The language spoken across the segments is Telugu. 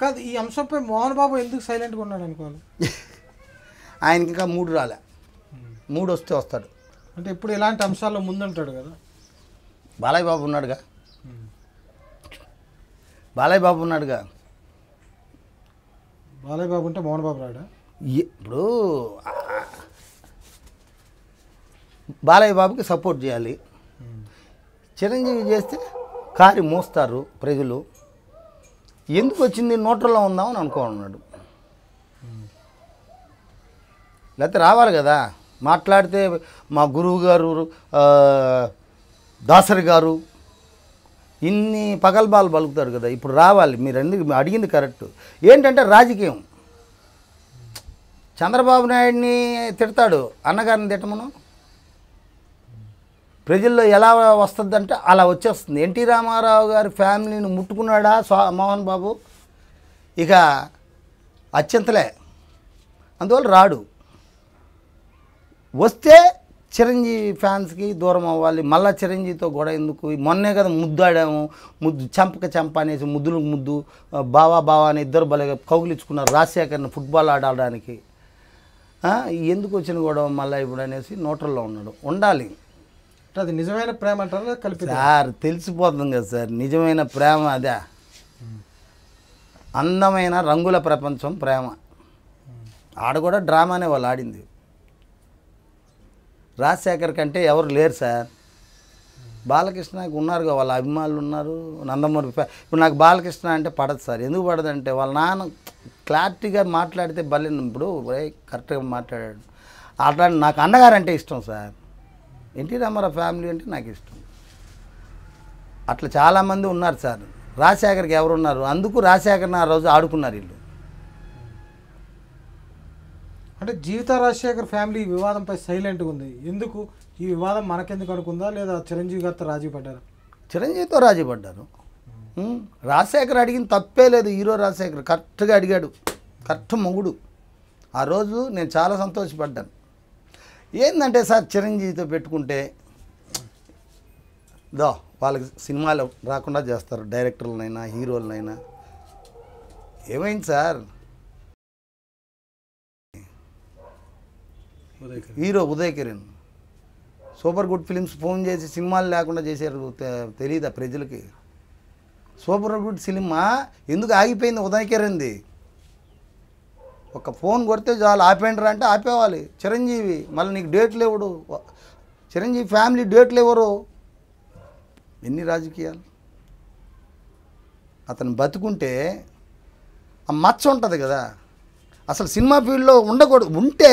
కాదు ఈ అంశంపై మోహన్ బాబు ఎందుకు సైలెంట్గా ఉన్నాడు అనుకోవాలి ఆయనకి ఇంకా మూడు రాలే మూడు వస్తే వస్తాడు అంటే ఇప్పుడు ఇలాంటి అంశాల్లో ముందుంటాడు కదా బాలయ్య బాబు ఉన్నాడుగా బాలయ్య బాబు ఉన్నాడుగా బాలయ్య బాబు ఉంటే మోహన్ బాబు రాడా ఇప్పుడు బాలయ్య బాబుకి సపోర్ట్ చేయాలి చిరంజీవి చేస్తే కారి మోస్తారు ప్రజలు ఎందుకు వచ్చింది న్యూట్రల్లో ఉందామని అనుకోనున్నాడు లేకపోతే రావాలి కదా మాట్లాడితే మా గురువు గారు దాసరి గారు ఇన్ని పగల్బాలు పలుకుతారు కదా ఇప్పుడు రావాలి మీరు ఎందుకు అడిగింది కరెక్ట్ ఏంటంటే రాజకీయం చంద్రబాబు నాయుడిని తిడతాడు అన్నగారిని తిట్టమను ప్రజల్లో ఎలా వస్తుందంటే అలా వచ్చేస్తుంది ఎన్టీ రామారావు గారి ఫ్యామిలీని ముట్టుకున్నాడా మోహన్ బాబు ఇక అత్యంతలే అందువల్ల రాడు వస్తే చిరంజీవి ఫ్యాన్స్కి దూరం అవ్వాలి మళ్ళీ చిరంజీవితో గొడవ ఎందుకు మొన్నే కదా ముద్దు ఆడాము ముద్దు చంపక చంప అనేసి ముద్దులు ముద్దు బావా బావా అని ఇద్దరు బలగా కౌగులిచ్చుకున్నారు రాజశేఖర్ని ఫుట్బాల్ ఆడడానికి ఎందుకు వచ్చిన గొడవ మళ్ళీ ఇప్పుడు అనేసి నోటల్లో ఉన్నాడు ఉండాలి అది నిజమైన ప్రేమ అంటారా కలిపి సార్ తెలిసిపోతుంది కదా సార్ నిజమైన ప్రేమ అదే అందమైన రంగుల ప్రపంచం ప్రేమ ఆడ కూడా డ్రామానే వాళ్ళు ఆడింది రాజశేఖర్ కంటే ఎవరు లేరు సార్ బాలకృష్ణకి ఉన్నారు వాళ్ళ అభిమానులు ఉన్నారు నందమూరి ఇప్పుడు నాకు బాలకృష్ణ అంటే పడదు సార్ ఎందుకు పడదంటే వాళ్ళ నాన్న క్లారిటీగా మాట్లాడితే బలినప్పుడు కరెక్ట్గా మాట్లాడాడు అట్లాంటి నాకు అన్నగారు అంటే ఇష్టం సార్ ఎన్టీ రామారావు ఫ్యామిలీ అంటే నాకు ఇష్టం అట్లా చాలామంది ఉన్నారు సార్ రాజశేఖర్కి ఎవరున్నారు అందుకు రాజశేఖర్ ఆ రోజు ఆడుకున్నారు వీళ్ళు అంటే జీవిత రాజశేఖర్ ఫ్యామిలీ వివాదంపై సైలెంట్గా ఉంది ఎందుకు ఈ వివాదం మనకెందుకు అనుకుందా లేదా చిరంజీవి గారితో రాజీ పడ్డారు చిరంజీవితో రాజీ పడ్డారు రాజశేఖర్ అడిగిన తప్పే లేదు హీరో రాజశేఖర్ కరెక్ట్గా అడిగాడు కరెక్ట్ మొగుడు ఆ రోజు నేను చాలా సంతోషపడ్డాను ఏంటంటే సార్ చిరంజీవితో పెట్టుకుంటే దో వాళ్ళకి సినిమాలు రాకుండా చేస్తారు డైరెక్టర్లనైనా హీరోలనైనా ఏమైంది sir hero Uday Kiran super good films phone చేసి సినిమాలు లేకుండా చేశారు తెలియదా ప్రజలకి సూపర్ గుడ్ సినిమా ఎందుకు ఆగిపోయింది ఉదయ్ కిరణ్ది ఒక ఫోన్ కొడితే చాలు ఆపేండ్రా అంటే ఆపేవాలి చిరంజీవి మళ్ళీ నీకు డేట్లు ఎవడు చిరంజీవి ఫ్యామిలీ డేట్లు ఎవరు ఎన్ని రాజకీయాలు అతను బతుకుంటే ఆ మచ్చ ఉంటుంది కదా అసలు సినిమా ఫీల్డ్లో ఉండకూడదు ఉంటే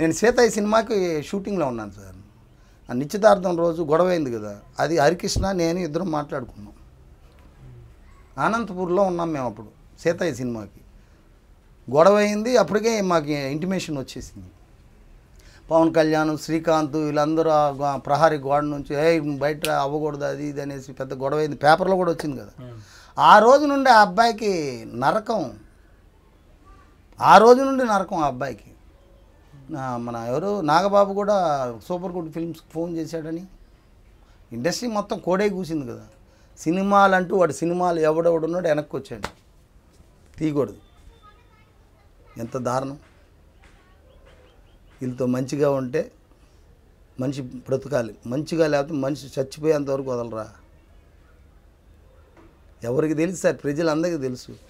నేను సీతయ్య సినిమాకి షూటింగ్లో ఉన్నాను సార్ ఆ నిశ్చితార్థం రోజు గొడవైంది కదా అది హరికృష్ణ నేను ఇద్దరం మాట్లాడుకున్నాం అనంతపూర్లో ఉన్నాం మేము అప్పుడు సీతయ్య సినిమాకి గొడవ అయింది అప్పటికే మాకు ఇంటిమేషన్ వచ్చేసింది పవన్ కళ్యాణ్ శ్రీకాంత్ వీళ్ళందరూ ఆ ప్రహారీ గోడ నుంచి ఏ బయట అవ్వకూడదు అది ఇది అనేసి పెద్ద గొడవ అయింది పేపర్లో కూడా వచ్చింది కదా ఆ రోజు నుండి ఆ అబ్బాయికి నరకం ఆ రోజు నుండి నరకం ఆ అబ్బాయికి మన ఎవరు నాగబాబు కూడా సూపర్ గుడ్ ఫిల్మ్స్ ఫోన్ చేశాడని ఇండస్ట్రీ మొత్తం కోడే కూసింది కదా సినిమాలు అంటూ వాడు సినిమాలు ఎవడెవడున్నాడు వెనక్కి వచ్చాడు తీయకూడదు ఎంత దారుణం వీళ్ళతో మంచిగా ఉంటే మనిషి బ్రతకాలి మంచిగా లేకపోతే మనిషి చచ్చిపోయేంతవరకు వదలరా ఎవరికి తెలుసు సార్ ప్రజలందరికీ తెలుసు